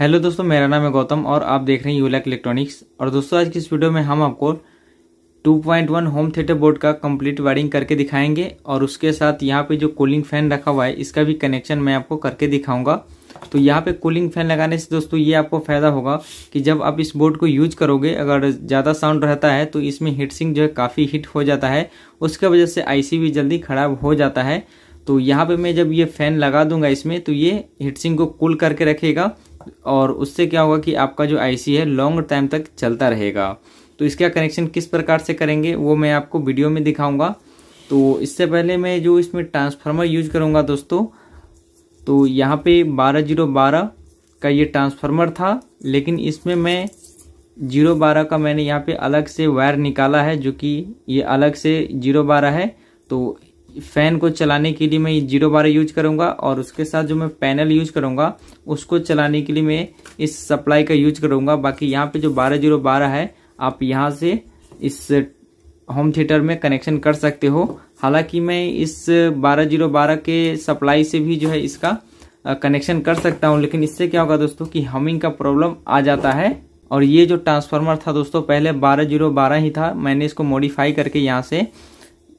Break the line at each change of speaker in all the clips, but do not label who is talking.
hello दोस्तों मेरा नाम है गौतम और आप देख रहे हैं यूलैक इलेक्ट्रॉनिक्स और दोस्तों आज की इस वीडियो में हम आपको 2.1 होम थिएटर बोर्ड का कंप्लीट वायरिंग करके दिखाएंगे और उसके साथ यहाँ पे जो कूलिंग फैन रखा हुआ है इसका भी कनेक्शन मैं आपको करके दिखाऊंगा तो यहाँ पे कूलिंग फैन लगाने से दोस्तों ये आपको फ़ायदा होगा कि जब आप इस बोर्ड को यूज करोगे अगर ज़्यादा साउंड रहता है तो इसमें हीट सिंक जो है काफ़ी हीट हो जाता है उसकी वजह से आई भी जल्दी ख़राब हो जाता है तो यहाँ पे मैं जब ये फ़ैन लगा दूंगा इसमें तो ये हीट सिंक को कूल करके रखेगा और उससे क्या होगा कि आपका जो आईसी है लॉन्ग टाइम तक चलता रहेगा तो इसका कनेक्शन किस प्रकार से करेंगे वो मैं आपको वीडियो में दिखाऊंगा तो इससे पहले मैं जो इसमें ट्रांसफार्मर यूज करूँगा दोस्तों तो यहाँ पे बारह जीरो बारह का ये ट्रांसफार्मर था लेकिन इसमें मैं जीरो बारह का मैंने यहाँ पे अलग से वायर निकाला है जो कि ये अलग से जीरो बारह है तो फैन को चलाने के लिए मैं जीरो बारह यूज करूँगा और उसके साथ जो मैं पैनल यूज करूँगा उसको चलाने के लिए मैं इस सप्लाई का यूज करूँगा बाकी यहाँ पे जो बारह जीरो बारह है आप यहाँ से इस होम थिएटर में कनेक्शन कर सकते हो हालांकि मैं इस बारह जीरो बारह के सप्लाई से भी जो है इसका कनेक्शन कर सकता हूँ लेकिन इससे क्या होगा दोस्तों कि हमिंग का प्रॉब्लम आ जाता है और ये जो ट्रांसफार्मर था दोस्तों पहले बारह जीरो बारह ही था मैंने इसको मॉडिफाई करके यहाँ से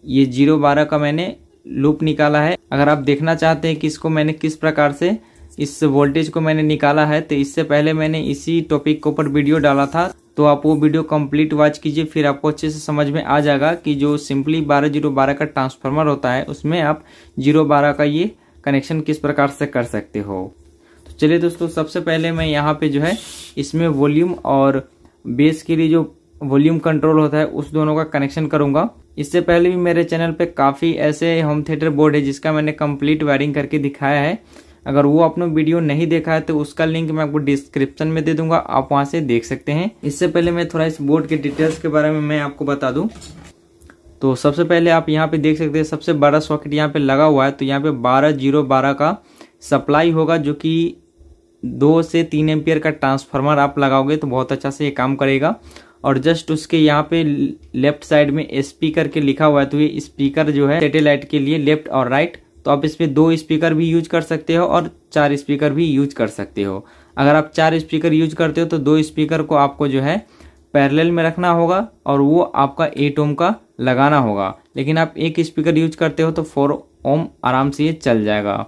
ये जीरो बारह का मैंने लूप निकाला है अगर आप देखना चाहते हैं कि इसको मैंने किस प्रकार से इस वोल्टेज को मैंने निकाला है तो इससे पहले मैंने इसी टॉपिक के ऊपर वीडियो डाला था तो आप वो वीडियो कंप्लीट वॉच कीजिए फिर आपको अच्छे से समझ में आ जाएगा कि जो सिंपली बारह जीरो बारह का ट्रांसफार्मर होता है उसमें आप जीरो बारह का ये कनेक्शन किस प्रकार से कर सकते हो तो चलिए दोस्तों सबसे पहले मैं यहाँ पे जो है इसमें वॉल्यूम और बेस के लिए जो वॉल्यूम कंट्रोल होता है उस दोनों का कनेक्शन करूंगा इससे पहले भी मेरे चैनल पे काफ़ी ऐसे होम थिएटर बोर्ड है जिसका मैंने कंप्लीट वायरिंग करके दिखाया है अगर वो आपने वीडियो नहीं देखा है तो उसका लिंक मैं आपको डिस्क्रिप्शन में दे दूंगा आप वहाँ से देख सकते हैं इससे पहले मैं थोड़ा इस बोर्ड के डिटेल्स के बारे में मैं आपको बता दूँ तो सबसे पहले आप यहाँ पे देख सकते हैं सबसे बड़ा सॉकेट यहाँ पे लगा हुआ है तो यहाँ पे बारह जीरो बारह का सप्लाई होगा जो कि दो से तीन एम्पियर का ट्रांसफार्मर आप लगाओगे तो बहुत अच्छा से ये काम करेगा और जस्ट उसके यहाँ पे लेफ्ट साइड में स्पीकर के लिखा हुआ है तो ये स्पीकर जो है सेटेलाइट के लिए लेफ्ट और राइट तो आप इसमें दो स्पीकर भी यूज कर सकते हो और चार स्पीकर भी यूज कर सकते हो अगर आप चार स्पीकर यूज करते हो तो दो स्पीकर को आपको जो है पैरेलल में रखना होगा और वो आपका एट ओम का लगाना होगा लेकिन आप एक स्पीकर यूज करते हो तो फोर ओम आराम से ये चल जाएगा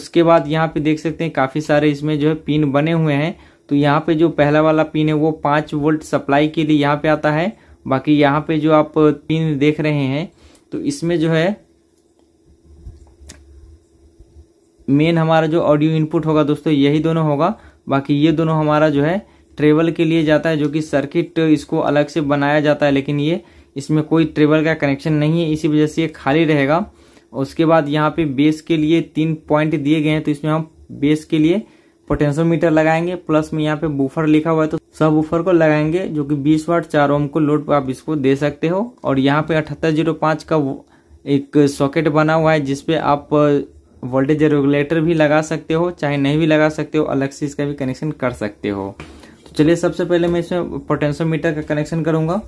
उसके बाद यहाँ पे देख सकते हैं काफ़ी सारे इसमें जो है पिन बने हुए हैं तो यहाँ पे जो पहला वाला पिन है वो पाँच वोल्ट सप्लाई के लिए यहाँ पे आता है बाकी यहाँ पे जो आप पिन देख रहे हैं तो इसमें जो है मेन हमारा जो ऑडियो इनपुट होगा दोस्तों यही दोनों होगा बाकी ये दोनों हमारा जो है ट्रेवल के लिए जाता है जो कि सर्किट इसको अलग से बनाया जाता है लेकिन ये इसमें कोई ट्रेवल का कनेक्शन नहीं है इसी वजह से ये खाली रहेगा उसके बाद यहाँ पे बेस के लिए तीन पॉइंट दिए गए हैं तो इसमें हम बेस के लिए मीटर लगाएंगे प्लस में यहाँ पे बुफर लिखा हुआ है तो सब बुफर को लगाएंगे जो कि 20 वाट चार ओम को लोड आप इसको दे सकते हो और यहाँ पे अठहत्तर का एक सॉकेट बना हुआ है जिसपे आप वोल्टेज रेगुलेटर भी लगा सकते हो चाहे नहीं भी लगा सकते हो अलग से इसका भी कनेक्शन कर सकते हो तो चलिए सबसे पहले मैं इसमें पोटेंशियोमीटर का कनेक्शन करूँगा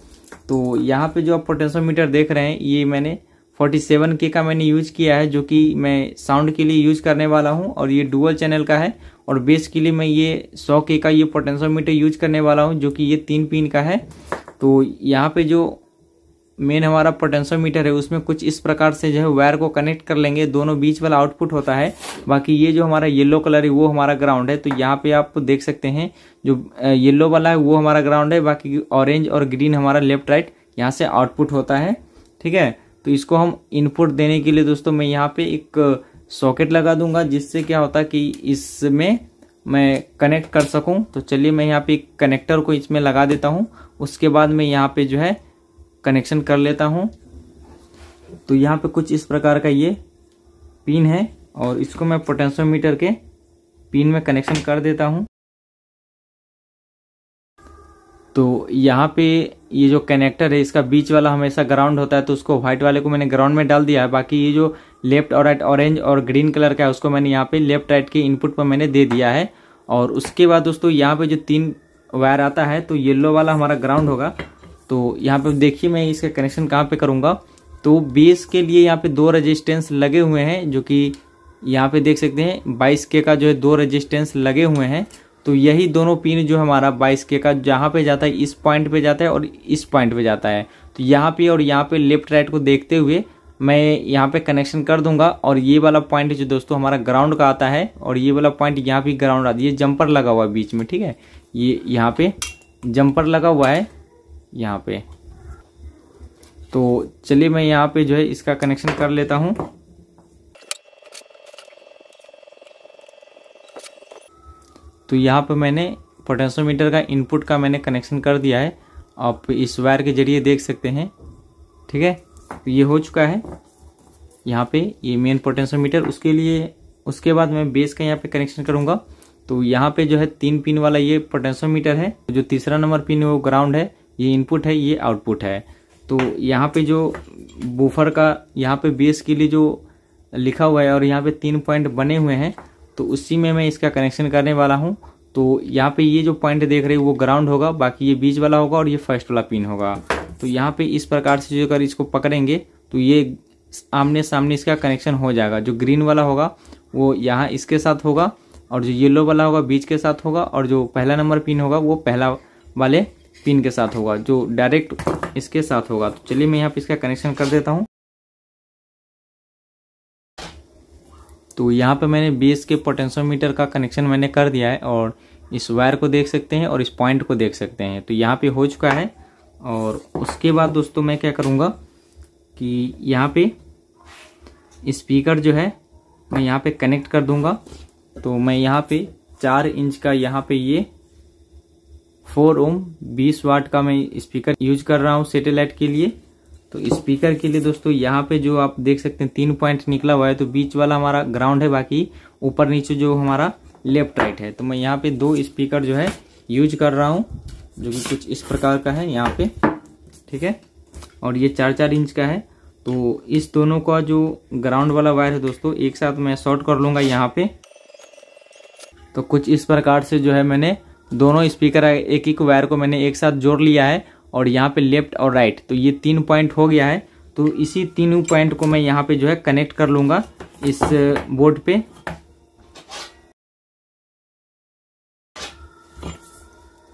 तो यहाँ पे जो आप पोटेंशियोमीटर देख रहे हैं ये मैंने फोर्टी सेवन के का मैंने यूज किया है जो कि मैं साउंड के लिए यूज करने वाला हूँ और ये डुअल चैनल का है और बेस के लिए मैं ये सौ के का ये पोटेंशियोमीटर यूज करने वाला हूँ जो कि ये तीन पिन का है तो यहाँ पे जो मेन हमारा पोटेंशियोमीटर है उसमें कुछ इस प्रकार से जो है वायर को कनेक्ट कर लेंगे दोनों बीच वाला आउटपुट होता है बाकी ये जो हमारा येलो कलर है वो हमारा ग्राउंड है तो यहाँ पे आप देख सकते हैं जो येलो वाला है वो हमारा ग्राउंड है बाकी ऑरेंज और ग्रीन हमारा लेफ्ट राइट यहाँ से आउटपुट होता है ठीक है तो इसको हम इनपुट देने के लिए दोस्तों मैं यहाँ पे एक सॉकेट लगा दूंगा जिससे क्या होता कि इसमें मैं कनेक्ट कर सकूँ तो चलिए मैं यहाँ पे कनेक्टर को इसमें लगा देता हूँ उसके बाद मैं यहाँ पे जो है कनेक्शन कर लेता हूँ तो यहाँ पे कुछ इस प्रकार का ये पिन है और इसको मैं पोटेंशियोमीटर के पिन में कनेक्शन कर देता हूँ तो यहाँ पे ये जो कनेक्टर है इसका बीच वाला हमेशा ग्राउंड होता है तो उसको व्हाइट वाले को मैंने ग्राउंड में डाल दिया है बाकी ये जो लेफ्ट और राइट ऑरेंज और ग्रीन कलर का है उसको मैंने यहाँ पे लेफ्ट राइट के इनपुट पर मैंने दे दिया है और उसके बाद दोस्तों यहाँ पे जो तीन वायर आता है तो येल्लो वाला हमारा ग्राउंड होगा तो यहाँ पे देखिए मैं इसका कनेक्शन कहाँ पे करूँगा तो बेस के लिए यहाँ पे दो रजिस्टेंस लगे हुए हैं जो कि यहाँ पे देख सकते हैं बाईस के का जो है दो रजिस्टेंस लगे हुए हैं तो यही दोनों पिन जो हमारा बाईस के का जहाँ पे जाता है इस पॉइंट पे जाता है और इस पॉइंट पे जाता है तो यहाँ पे और यहाँ पे लेफ्ट राइट को देखते हुए मैं यहाँ पे कनेक्शन कर दूंगा और ये वाला पॉइंट जो दोस्तों हमारा ग्राउंड का आता है और ये वाला पॉइंट यहाँ पे ग्राउंड आता है ये जंपर लगा हुआ है बीच में ठीक है ये यहाँ पे जंपर लगा हुआ है यहाँ पे तो चलिए मैं यहाँ पे जो है इसका कनेक्शन कर लेता हूँ तो यहाँ पर मैंने पोटेंशियोमीटर का इनपुट का मैंने कनेक्शन कर दिया है आप इस वायर के जरिए देख सकते हैं ठीक है तो ये हो चुका है यहाँ पे ये मेन पोटेंशियोमीटर उसके लिए उसके बाद मैं बेस का यहाँ पे कनेक्शन करूँगा तो यहाँ पे जो है तीन पिन वाला ये पोटेंशियोमीटर है जो तीसरा नंबर पिन है वो ग्राउंड है ये इनपुट है ये आउटपुट है तो यहाँ पे जो बूफर का यहाँ पे बेस के लिए जो लिखा हुआ है और यहाँ पे तीन पॉइंट बने हुए हैं तो उसी में मैं इसका कनेक्शन करने वाला हूँ तो यहाँ पे ये जो पॉइंट देख रहे हो वो ग्राउंड होगा बाकी ये बीच वाला होगा और ये फर्स्ट वाला पिन होगा तो यहाँ पे इस प्रकार से जो अगर इसको पकड़ेंगे तो ये आमने सामने इसका कनेक्शन हो जाएगा जो ग्रीन वाला होगा वो यहाँ इसके साथ होगा और जो येलो वाला होगा बीच के साथ होगा और जो पहला नंबर पिन होगा वो पहला वाले पिन के साथ होगा जो डायरेक्ट इसके साथ होगा तो चलिए मैं यहाँ पर इसका कनेक्शन कर देता हूँ तो यहाँ पे मैंने बेस के पोटेंशियोमीटर का कनेक्शन मैंने कर दिया है और इस वायर को देख सकते हैं और इस पॉइंट को देख सकते हैं तो यहाँ पे हो चुका है और उसके बाद दोस्तों मैं क्या करूँगा कि यहाँ पे स्पीकर जो है मैं यहाँ पे कनेक्ट कर दूँगा तो मैं यहाँ पे चार इंच का यहाँ पे ये फोर ओम बीस वाट का मैं स्पीकर यूज कर रहा हूँ सेटेलाइट के लिए तो स्पीकर के लिए दोस्तों यहाँ पे जो आप देख सकते हैं तीन पॉइंट निकला हुआ है तो बीच वाला हमारा ग्राउंड है बाकी ऊपर नीचे जो हमारा लेफ्ट राइट है तो मैं यहाँ पे दो स्पीकर जो है यूज कर रहा हूँ जो कि कुछ इस प्रकार का है यहाँ पे ठीक है और ये चार चार इंच का है तो इस दोनों का जो ग्राउंड वाला वायर है दोस्तों एक साथ मैं शॉर्ट कर लूँगा यहाँ पे तो कुछ इस प्रकार से जो है मैंने दोनों स्पीकर एक एक वायर को मैंने एक साथ जोड़ लिया है और यहाँ पे लेफ्ट और राइट तो ये तीन पॉइंट हो गया है तो इसी तीनों पॉइंट को मैं यहाँ पे जो है कनेक्ट कर लूंगा इस बोर्ड पे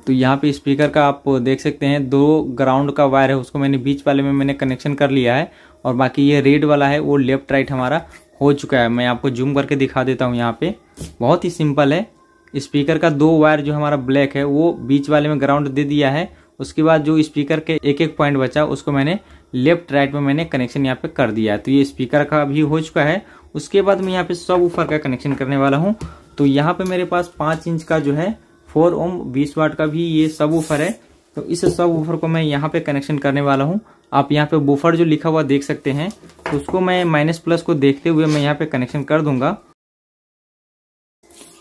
तो यहाँ पे स्पीकर का आप देख सकते हैं दो ग्राउंड का वायर है उसको मैंने बीच वाले में मैंने कनेक्शन कर लिया है और बाकी ये रेड वाला है वो लेफ्ट राइट हमारा हो चुका है मैं आपको जूम करके दिखा देता हूँ यहाँ पे बहुत ही सिंपल है स्पीकर का दो वायर जो हमारा ब्लैक है वो बीच वाले में ग्राउंड दे दिया है उसके बाद जो स्पीकर के एक एक पॉइंट बचा उसको मैंने लेफ्ट राइट में मैंने कनेक्शन यहाँ पे कर दिया तो ये स्पीकर का भी हो चुका है उसके बाद मैं यहाँ पे सब ऊपर का कनेक्शन करने वाला हूँ तो यहाँ पे मेरे पास पाँच इंच का जो है फोर ओम बीस वाट का भी ये सब ऊपर है तो इस सब ऊपर को मैं यहाँ पे कनेक्शन करने वाला हूँ आप यहाँ पे बुफर जो लिखा हुआ देख सकते हैं तो उसको मैं माइनस प्लस को देखते हुए मैं यहाँ पे कनेक्शन कर दूंगा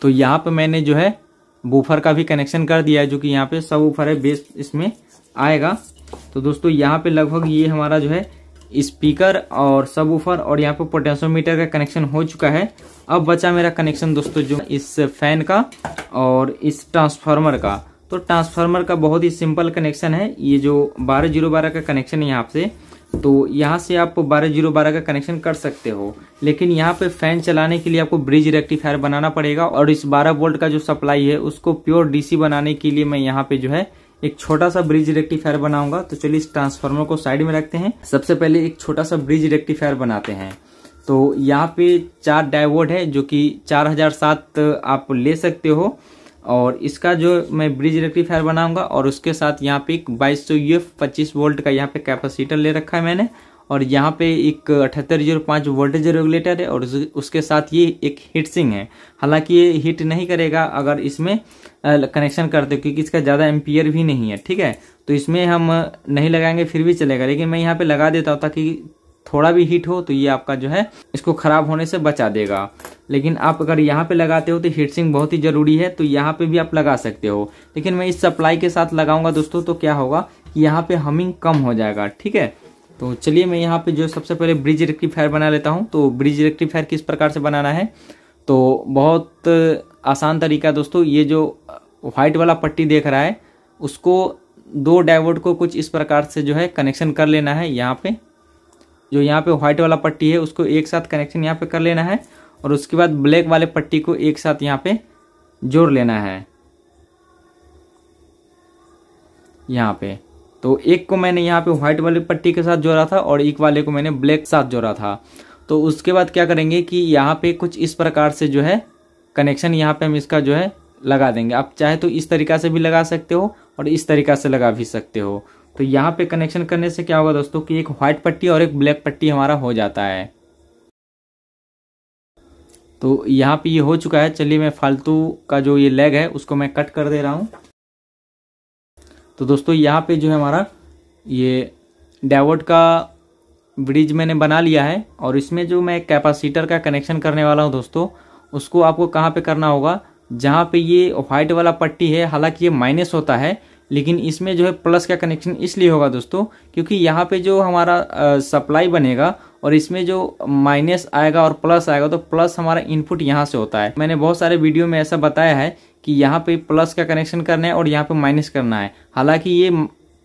तो यहाँ पे मैंने जो है बूफर का भी कनेक्शन कर दिया है जो कि यहाँ पे सब ऊफर है बेस इसमें आएगा तो दोस्तों यहाँ पे लगभग ये हमारा जो है स्पीकर और सब ऊफर और यहाँ पे पोटेंशियोमीटर का कनेक्शन हो चुका है अब बचा मेरा कनेक्शन दोस्तों जो इस फैन का और इस ट्रांसफार्मर का तो ट्रांसफार्मर का बहुत ही सिंपल कनेक्शन है ये जो बारह जीरो बारह का कनेक्शन है यहाँ से तो यहाँ से आप बारह जीरो बारह का कनेक्शन कर सकते हो लेकिन यहाँ पे फैन चलाने के लिए आपको ब्रिज रेक्टिफायर बनाना पड़ेगा और इस बारह वोल्ट का जो सप्लाई है उसको प्योर डीसी बनाने के लिए मैं यहाँ पे जो है एक छोटा सा ब्रिज रेक्टिफायर बनाऊंगा तो चलिए इस ट्रांसफार्मर को साइड में रखते हैं सबसे पहले एक छोटा सा ब्रिज रेक्टिफायर बनाते हैं तो यहाँ पे चार डायवोर्ड है जो कि चार आप ले सकते हो और इसका जो मैं ब्रिज रेक्टिफायर बनाऊंगा और उसके साथ यहाँ पे एक बाईस सौ यू एफ पच्चीस वोल्ट का यहाँ पे कैपेसिटर ले रखा है मैंने और यहाँ पे एक अठहत्तर जीरो पाँच वोल्टेज रेगुलेटर है और उसके साथ ये एक हीट सिंग है हालांकि ये हीट नहीं करेगा अगर इसमें कनेक्शन करते हो क्योंकि इसका ज़्यादा एम्पियर भी नहीं है ठीक है तो इसमें हम नहीं लगाएंगे फिर भी चलेगा लेकिन मैं यहाँ पे लगा देता हूँ ताकि थोड़ा भी हीट हो तो ये आपका जो है इसको खराब होने से बचा देगा लेकिन आप अगर यहाँ पे लगाते हो तो हीट सिंक बहुत ही ज़रूरी है तो यहाँ पे भी आप लगा सकते हो लेकिन मैं इस सप्लाई के साथ लगाऊंगा दोस्तों तो क्या होगा कि यहाँ पे हमिंग कम हो जाएगा ठीक है तो चलिए मैं यहाँ पे जो सबसे पहले ब्रिज रेक्टिफायर बना लेता हूँ तो ब्रिज रेक्टिफायर किस प्रकार से बनाना है तो बहुत आसान तरीका दोस्तों ये जो व्हाइट वाला पट्टी देख रहा है उसको दो डाइवर्ट को कुछ इस प्रकार से जो है कनेक्शन कर लेना है यहाँ पे जो यहाँ पे व्हाइट वाला पट्टी है उसको एक साथ कनेक्शन यहाँ पे कर लेना है और उसके बाद ब्लैक वाले पट्टी को एक साथ यहाँ पे जोड़ लेना है यहाँ पे तो एक को मैंने यहाँ पे व्हाइट वाली पट्टी के साथ जोड़ा था और एक वाले को मैंने ब्लैक साथ जोड़ा था तो उसके बाद क्या करेंगे कि यहाँ पे कुछ इस प्रकार से जो है कनेक्शन यहाँ पे हम इसका जो है लगा देंगे आप चाहे तो इस तरीका से भी लगा सकते हो और इस तरीका से लगा भी सकते हो तो यहाँ पे कनेक्शन करने से क्या होगा दोस्तों कि एक व्हाइट पट्टी और एक ब्लैक पट्टी हमारा हो जाता है तो यहाँ पे ये यह हो चुका है चलिए मैं फालतू का जो ये लेग है उसको मैं कट कर दे रहा हूँ तो दोस्तों यहाँ पे जो है हमारा ये डायोड का ब्रिज मैंने बना लिया है और इसमें जो मैं कैपेसिटर का कनेक्शन करने वाला हूँ दोस्तों उसको आपको कहाँ पे करना होगा जहाँ पे ये व्हाइट वाला पट्टी है हालांकि ये माइनस होता है लेकिन इसमें जो है प्लस का कनेक्शन इसलिए होगा दोस्तों क्योंकि यहाँ पे जो हमारा सप्लाई बनेगा और इसमें जो माइनस आएगा और प्लस आएगा तो प्लस हमारा इनपुट यहाँ से होता है मैंने बहुत सारे वीडियो में ऐसा बताया है कि यहाँ पे प्लस का कनेक्शन करना है और यहाँ पे माइनस करना है हालांकि ये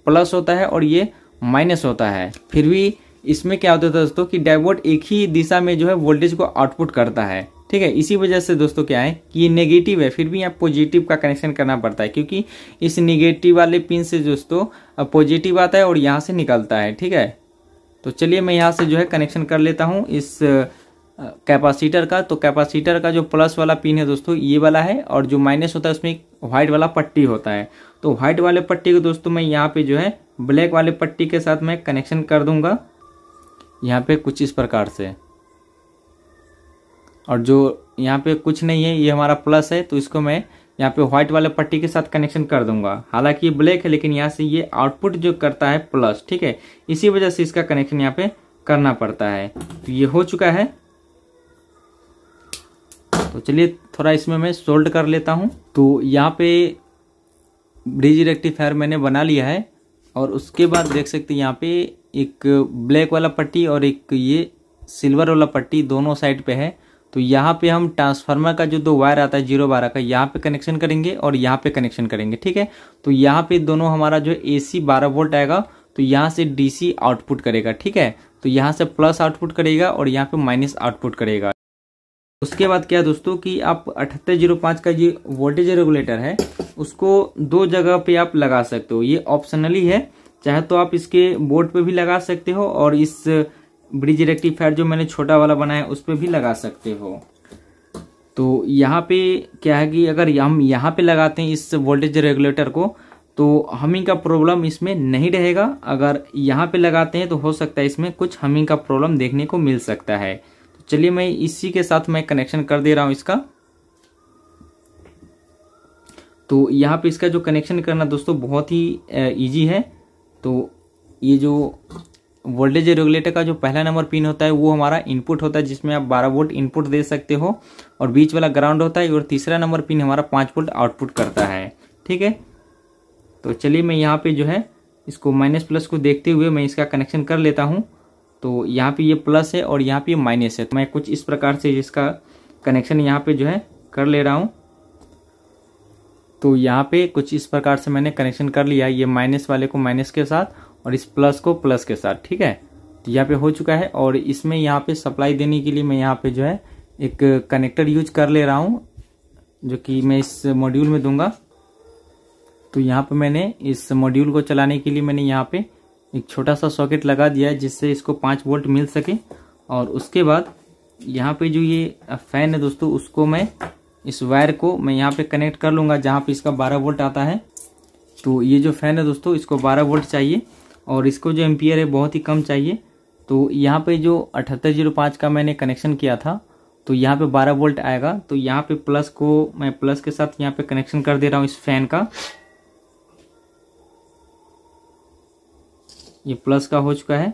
प्लस होता है और ये माइनस होता है फिर भी इसमें क्या होता है दोस्तों कि डाइवर्ट एक ही दिशा में जो है वोल्टेज को आउटपुट करता है ठीक है इसी वजह से दोस्तों क्या है कि ये नेगेटिव है फिर भी यहाँ पॉजिटिव का कनेक्शन करना पड़ता है क्योंकि इस नेगेटिव वाले पिन से दोस्तों पॉजिटिव आता है और यहाँ से निकलता है ठीक है तो चलिए मैं यहाँ से जो है कनेक्शन कर लेता हूँ इस कैपेसिटर का तो कैपेसिटर का जो प्लस वाला पिन है दोस्तों ये वाला है और जो माइनस होता है उसमें व्हाइट वाला पट्टी होता है तो व्हाइट वाले पट्टी को दोस्तों मैं यहाँ पे जो है ब्लैक वाले पट्टी के साथ मैं कनेक्शन कर दूंगा यहाँ पे कुछ इस प्रकार से और जो यहाँ पे कुछ नहीं है ये हमारा प्लस है तो इसको मैं यहाँ पे व्हाइट वाले पट्टी के साथ कनेक्शन कर दूंगा हालांकि ये ब्लैक है लेकिन यहाँ से ये आउटपुट जो करता है प्लस ठीक है इसी वजह से इसका कनेक्शन यहाँ पे करना पड़ता है तो ये हो चुका है तो चलिए थोड़ा इसमें मैं सोल्ड कर लेता हूँ तो यहाँ पे ब्रिज रेक्टिफायर मैंने बना लिया है और उसके बाद देख सकते यहाँ पे एक ब्लैक वाला पट्टी और एक ये सिल्वर वाला पट्टी दोनों साइड पे है तो यहाँ पे हम ट्रांसफार्मर का जो दो वायर आता है जीरो बारह का यहाँ पे कनेक्शन करेंगे और यहाँ पे कनेक्शन करेंगे ठीक है तो यहाँ पे दोनों हमारा जो ए सी बारह वोल्ट आएगा तो यहाँ से डीसी आउटपुट करेगा ठीक है तो यहाँ से प्लस आउटपुट करेगा और यहाँ पे माइनस आउटपुट करेगा उसके बाद क्या दोस्तों कि आप अठहत्तर जीरो पाँच का ये वोल्टेज रेगुलेटर है उसको दो जगह पे आप लगा सकते हो ये ऑप्शनली है चाहे तो आप इसके बोर्ड पे भी लगा सकते हो और इस ब्रिज रेक्टिफायर जो मैंने छोटा वाला बनाया उस पर भी लगा सकते हो तो यहाँ पे क्या है कि अगर हम यहाँ पे लगाते हैं इस वोल्टेज रेगुलेटर को तो हमिंग का प्रॉब्लम इसमें नहीं रहेगा अगर यहाँ पे लगाते हैं तो हो सकता है इसमें कुछ हमिंग का प्रॉब्लम देखने को मिल सकता है तो चलिए मैं इसी के साथ मैं कनेक्शन कर दे रहा हूँ इसका तो यहाँ पे इसका जो कनेक्शन करना दोस्तों बहुत ही ईजी है तो ये जो वोल्टेज रेगुलेटर का जो पहला नंबर पिन होता है वो हमारा इनपुट होता है जिसमें आप 12 वोल्ट इनपुट दे सकते हो और बीच वाला ग्राउंड होता है और तीसरा नंबर पिन हमारा 5 वोल्ट आउटपुट करता है ठीक है तो चलिए मैं यहाँ पे जो है इसको माइनस प्लस को देखते हुए मैं इसका कनेक्शन कर लेता हूँ तो यहाँ पे ये प्लस है और यहाँ पे माइनस है तो मैं कुछ इस प्रकार से इसका कनेक्शन यहाँ पे जो है कर ले रहा हूँ तो यहाँ पे कुछ इस प्रकार से मैंने कनेक्शन कर लिया ये माइनस वाले को माइनस के साथ और इस प्लस को प्लस के साथ ठीक है तो यहाँ पे हो चुका है और इसमें यहाँ पे सप्लाई देने के लिए मैं यहाँ पे जो है एक कनेक्टर यूज कर ले रहा हूँ जो कि मैं इस मॉड्यूल में दूंगा तो यहाँ पे मैंने इस मॉड्यूल को चलाने के लिए मैंने यहाँ पे एक छोटा सा सॉकेट लगा दिया है जिससे इसको पाँच वोल्ट मिल सके और उसके बाद यहाँ पे जो ये फैन है दोस्तों उसको मैं इस वायर को मैं यहाँ पे कनेक्ट कर लूँगा जहाँ पे इसका 12 वोल्ट आता है तो ये जो फैन है दोस्तों इसको 12 वोल्ट चाहिए और इसको जो एम्पियर है बहुत ही कम चाहिए तो यहाँ पे जो अठहत्तर जीरो पाँच का मैंने कनेक्शन किया था तो यहाँ पे 12 वोल्ट आएगा तो यहाँ पे प्लस को मैं प्लस के साथ यहाँ पे कनेक्शन कर दे रहा हूँ इस फैन का ये प्लस का हो चुका है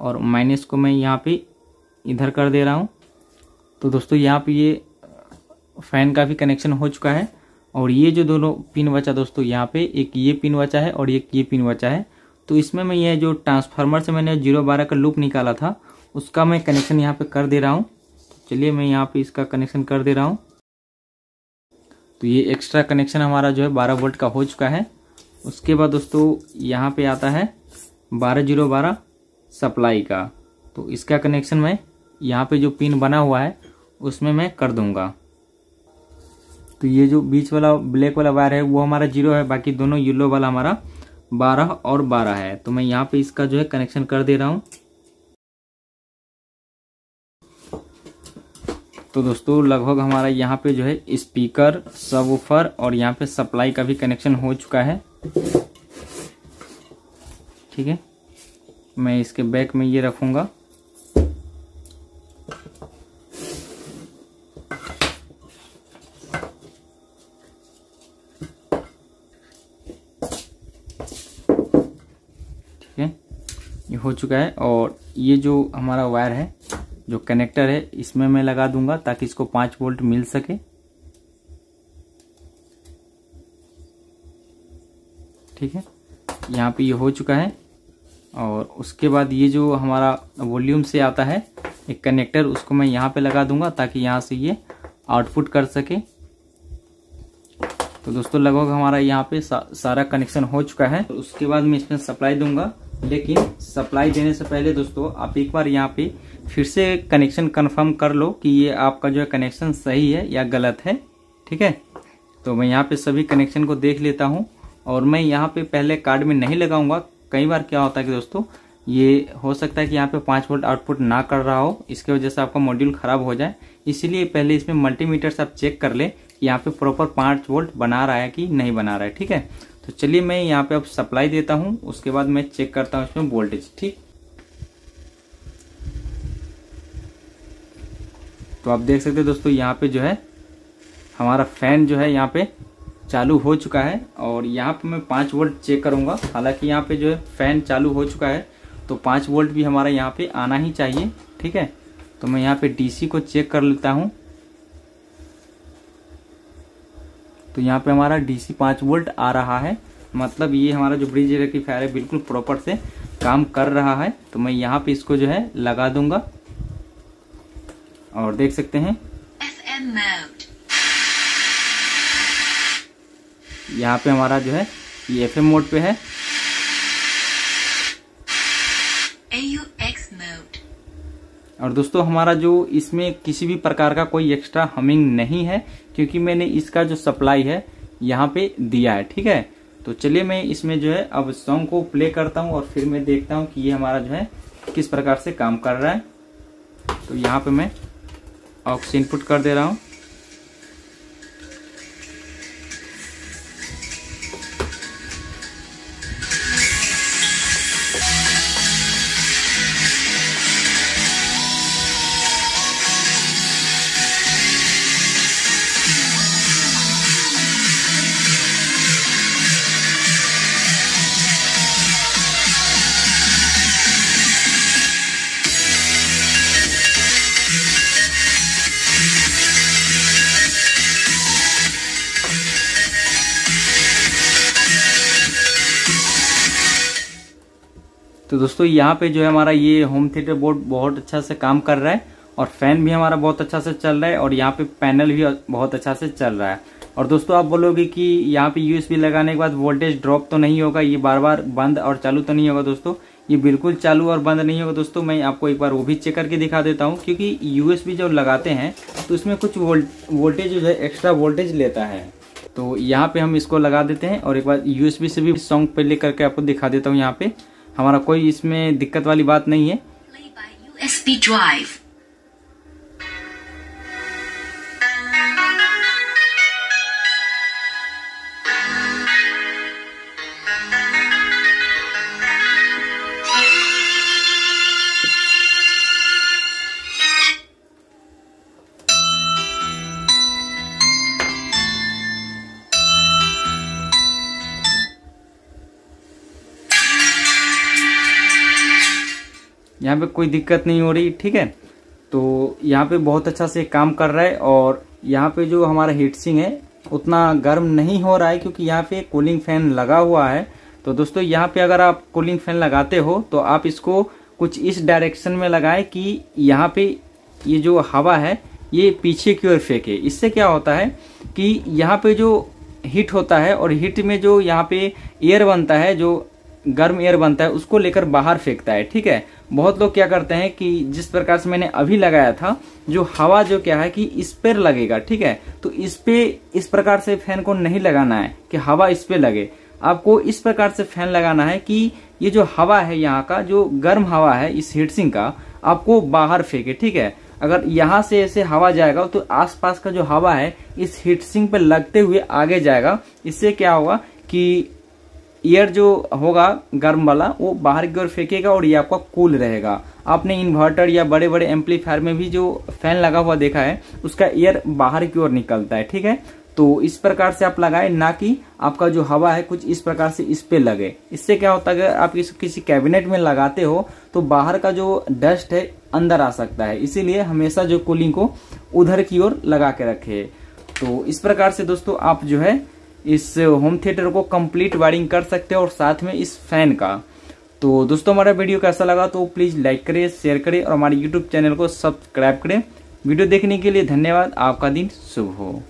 और माइनस को मैं यहाँ पे इधर कर दे रहा हूँ तो दोस्तों यहाँ पे ये फैन का भी कनेक्शन हो चुका है और ये जो दोनों पिन बचा दोस्तों यहाँ पे एक ये पिन बचा है और एक ये पिन बचा है तो इसमें मैं ये जो ट्रांसफार्मर से मैंने जीरो बारह का लूप निकाला था उसका मैं कनेक्शन यहाँ पे कर दे रहा हूँ तो चलिए मैं यहाँ पे इसका कनेक्शन कर दे रहा हूँ तो ये एक्स्ट्रा कनेक्शन हमारा जो है बारह वोल्ट का हो चुका है उसके बाद दोस्तों यहाँ पे आता है बारह जीरो बारह सप्लाई का तो इसका कनेक्शन मैं यहाँ पे जो पिन बना हुआ है उसमें मैं कर दूंगा तो ये जो बीच वाला ब्लैक वाला वायर है वो हमारा जीरो है बाकी दोनों येलो वाला हमारा बारह और बारह है तो मैं यहाँ पे इसका जो है कनेक्शन कर दे रहा हूँ तो दोस्तों लगभग हमारा यहाँ पे जो है स्पीकर सब और यहाँ पे सप्लाई का भी कनेक्शन हो चुका है ठीक है मैं इसके बैक में ये रखूँगा हो चुका है और ये जो हमारा वायर है जो कनेक्टर है इसमें मैं लगा दूंगा ताकि इसको पाँच वोल्ट मिल सके ठीक है यहाँ पे ये हो चुका है और उसके बाद ये जो हमारा वॉल्यूम से आता है एक कनेक्टर उसको मैं यहाँ पे लगा दूंगा ताकि यहाँ से ये आउटपुट कर सके तो दोस्तों लगभग हमारा यहाँ पे सा, सारा कनेक्शन हो चुका है तो उसके बाद मैं इसमें सप्लाई दूंगा लेकिन सप्लाई देने से पहले दोस्तों आप एक बार यहाँ पे फिर से कनेक्शन कंफर्म कर लो कि ये आपका जो है कनेक्शन सही है या गलत है ठीक है तो मैं यहाँ पे सभी कनेक्शन को देख लेता हूँ और मैं यहाँ पे पहले कार्ड में नहीं लगाऊंगा कई बार क्या होता है कि दोस्तों ये हो सकता है कि यहाँ पे पाँच वोल्ट आउटपुट ना कर रहा हो इसकी वजह से आपका मॉड्यूल ख़राब हो जाए इसीलिए पहले इसमें मल्टीमीटर से आप चेक कर लें यहाँ पे प्रॉपर पाँच वोल्ट बना रहा है कि नहीं बना रहा है ठीक है तो चलिए मैं यहाँ पे अब सप्लाई देता हूँ उसके बाद मैं चेक करता हूँ इसमें वोल्टेज ठीक तो आप देख सकते हैं दोस्तों यहाँ पे जो है हमारा फैन जो है यहाँ पे चालू हो चुका है और यहाँ पे मैं पाँच वोल्ट चेक करूँगा हालांकि यहाँ पे जो है फैन चालू हो चुका है तो पाँच वोल्ट भी हमारा यहाँ पे आना ही चाहिए ठीक है तो मैं यहाँ पे डीसी को चेक कर लेता हूँ तो यहाँ पे हमारा डीसी पांच वोल्ट आ रहा है मतलब ये हमारा जो ब्रिज रेक्टिफायर है बिल्कुल प्रॉपर से काम कर रहा है तो मैं यहाँ पे इसको जो है लगा दूंगा और देख सकते हैं यहाँ पे हमारा जो है ये एफ मोड पे है और दोस्तों हमारा जो इसमें किसी भी प्रकार का कोई एक्स्ट्रा हमिंग नहीं है क्योंकि मैंने इसका जो सप्लाई है यहाँ पे दिया है ठीक है तो चलिए मैं इसमें जो है अब सॉन्ग को प्ले करता हूँ और फिर मैं देखता हूँ कि ये हमारा जो है किस प्रकार से काम कर रहा है तो यहाँ पे मैं ऑक्स इनपुट कर दे रहा हूँ तो दोस्तों यहाँ पे जो है हमारा ये होम थिएटर बोर्ड बहुत अच्छा से काम कर रहा है और फैन भी हमारा बहुत अच्छा से चल रहा है और यहाँ पे पैनल भी बहुत अच्छा से चल रहा है और दोस्तों आप बोलोगे कि यहाँ पे यूएसबी लगाने के बाद वोल्टेज ड्रॉप तो नहीं होगा ये बार बार बंद और चालू तो नहीं होगा दोस्तों ये बिल्कुल चालू और बंद नहीं होगा दोस्तों मैं आपको एक बार वो भी चेक करके दिखा देता हूँ क्योंकि यूएसबी जब लगाते हैं तो उसमें कुछ वोल्टेज जो है एक्स्ट्रा वोल्टेज लेता है तो यहाँ पे हम इसको लगा देते हैं और एक बार यूएसबी से भी सॉन्ग प्ले करके आपको दिखा देता हूँ यहाँ पे हमारा कोई इसमें दिक्कत वाली बात नहीं है यहाँ पे कोई दिक्कत नहीं हो रही ठीक है तो यहाँ पे बहुत अच्छा से काम कर रहा है और यहाँ पे जो हमारा हीट सिंह है उतना गर्म नहीं हो रहा है क्योंकि यहाँ पे कूलिंग फैन लगा हुआ है तो दोस्तों यहाँ पे अगर आप कूलिंग फैन लगाते हो तो आप इसको कुछ इस डायरेक्शन में लगाएं कि यहाँ पे ये जो हवा है ये पीछे की ओर फेंके इससे क्या होता है कि यहाँ पे जो हीट होता है और हीट में जो यहाँ पे एयर बनता है जो गर्म एयर बनता है उसको लेकर बाहर फेंकता है ठीक है बहुत लोग क्या करते हैं कि जिस प्रकार से मैंने अभी लगाया था जो हवा जो क्या है कि इस पर लगेगा ठीक है तो इस पे इस प्रकार से फैन को नहीं लगाना है कि हवा इस पे लगे आपको इस प्रकार से फैन लगाना है कि ये जो हवा है यहाँ का जो गर्म हवा है इस हीटसिंग का आपको बाहर फेंके ठीक है अगर यहाँ से ऐसे हवा जाएगा तो आसपास का जो हवा है इस हीटसिंग पे लगते हुए आगे जाएगा इससे क्या होगा कि एयर जो होगा गर्म वाला वो बाहर की ओर फेंकेगा और ये आपका कूल रहेगा आपने इन्वर्टर या बड़े बड़े एम्पलीफायर में भी जो फैन लगा हुआ देखा है उसका एयर बाहर की ओर निकलता है ठीक है तो इस प्रकार से आप लगाए ना कि आपका जो हवा है कुछ इस प्रकार से इस पे लगे इससे क्या होता है अगर आप इस किसी कैबिनेट में लगाते हो तो बाहर का जो डस्ट है अंदर आ सकता है इसीलिए हमेशा जो कूलिंग को उधर की ओर लगा के रखे तो इस प्रकार से दोस्तों आप जो है इस होम थिएटर को कंप्लीट वायरिंग कर सकते हैं और साथ में इस फैन का तो दोस्तों हमारा वीडियो कैसा लगा तो प्लीज़ लाइक करें शेयर करें और हमारे यूट्यूब चैनल को सब्सक्राइब करें वीडियो देखने के लिए धन्यवाद आपका दिन शुभ हो